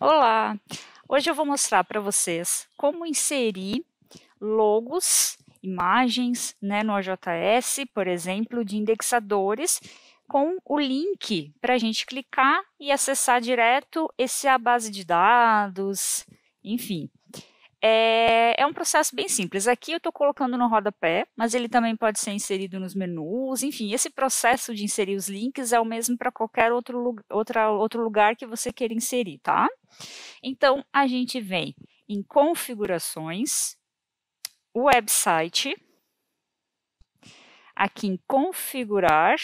Olá! Hoje eu vou mostrar para vocês como inserir logos, imagens né, no AJS, por exemplo, de indexadores, com o link para a gente clicar e acessar direto esse a base de dados, enfim. É, é, um processo bem simples. Aqui eu estou colocando no rodapé, mas ele também pode ser inserido nos menus. Enfim, esse processo de inserir os links é o mesmo para qualquer outro, outra, outro lugar que você queira inserir, tá? Então, a gente vem em configurações, website, aqui em configurar,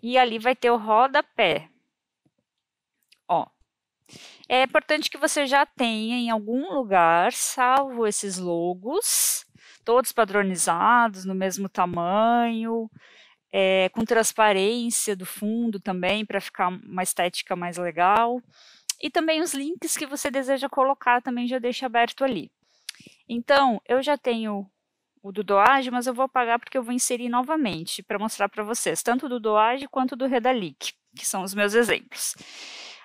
e ali vai ter o rodapé. É importante que você já tenha em algum lugar, salvo esses logos, todos padronizados, no mesmo tamanho, é, com transparência do fundo também, para ficar uma estética mais legal. E também os links que você deseja colocar também já deixa aberto ali. Então, eu já tenho o do Doage, mas eu vou apagar porque eu vou inserir novamente para mostrar para vocês, tanto do Doage quanto do Redalic, que são os meus exemplos.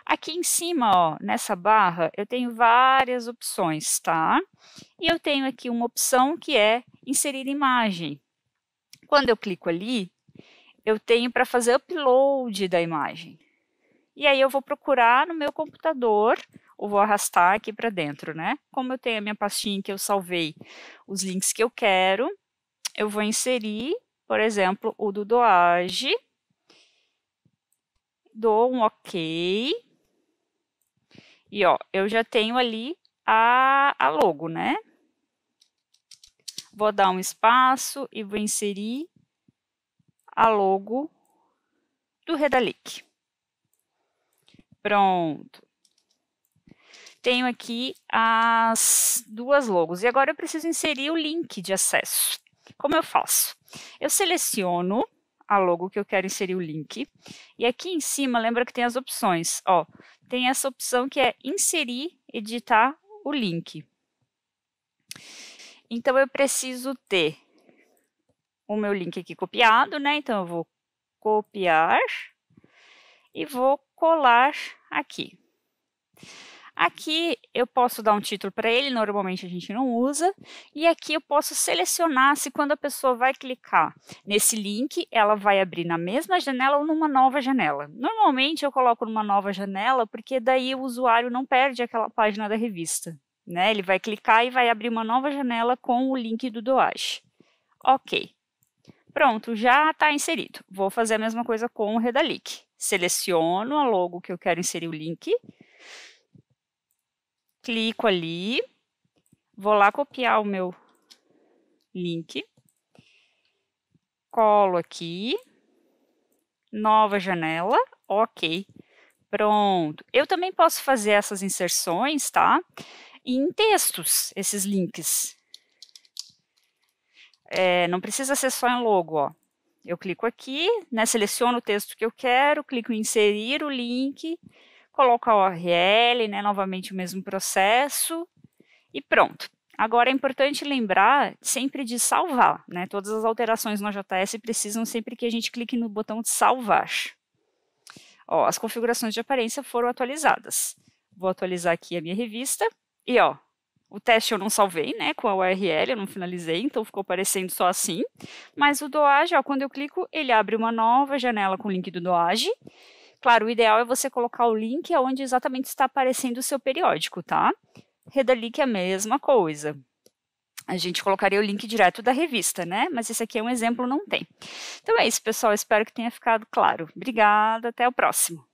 Aqui em cima, ó, nessa barra, eu tenho várias opções, tá? E eu tenho aqui uma opção que é inserir imagem. Quando eu clico ali, eu tenho para fazer upload da imagem. E aí eu vou procurar no meu computador, ou vou arrastar aqui para dentro, né? Como eu tenho a minha pastinha que eu salvei os links que eu quero, eu vou inserir, por exemplo, o do Doage, dou um OK, e ó, eu já tenho ali a, a logo, né? Vou dar um espaço e vou inserir a logo do Redalic. Pronto. Tenho aqui as duas logos. E agora eu preciso inserir o link de acesso. Como eu faço? Eu seleciono a logo que eu quero inserir o link. E aqui em cima, lembra que tem as opções. Ó, tem essa opção que é inserir, editar o link. Então, eu preciso ter o meu link aqui copiado, né? Então, eu vou copiar e vou colar aqui. Aqui eu posso dar um título para ele, normalmente a gente não usa, e aqui eu posso selecionar se quando a pessoa vai clicar nesse link, ela vai abrir na mesma janela ou numa nova janela. Normalmente eu coloco numa nova janela, porque daí o usuário não perde aquela página da revista. Né? Ele vai clicar e vai abrir uma nova janela com o link do Doage. Ok. Pronto, já está inserido. Vou fazer a mesma coisa com o Redalic. Seleciono a logo que eu quero inserir o link clico ali, vou lá copiar o meu link, colo aqui, nova janela, ok, pronto. Eu também posso fazer essas inserções, tá? Em textos, esses links. É, não precisa ser só em logo, ó. Eu clico aqui, né, seleciono o texto que eu quero, clico em inserir o link, Coloca a URL, né, novamente o mesmo processo e pronto. Agora é importante lembrar sempre de salvar, né? Todas as alterações no JS precisam sempre que a gente clique no botão de salvar. Ó, as configurações de aparência foram atualizadas. Vou atualizar aqui a minha revista e ó, o teste eu não salvei, né, com a URL, eu não finalizei, então ficou parecendo só assim. Mas o Doage, ó, quando eu clico, ele abre uma nova janela com o link do Doage Claro, o ideal é você colocar o link onde exatamente está aparecendo o seu periódico, tá? Redalic é a mesma coisa. A gente colocaria o link direto da revista, né? Mas esse aqui é um exemplo, não tem. Então é isso, pessoal. Espero que tenha ficado claro. Obrigada, até o próximo.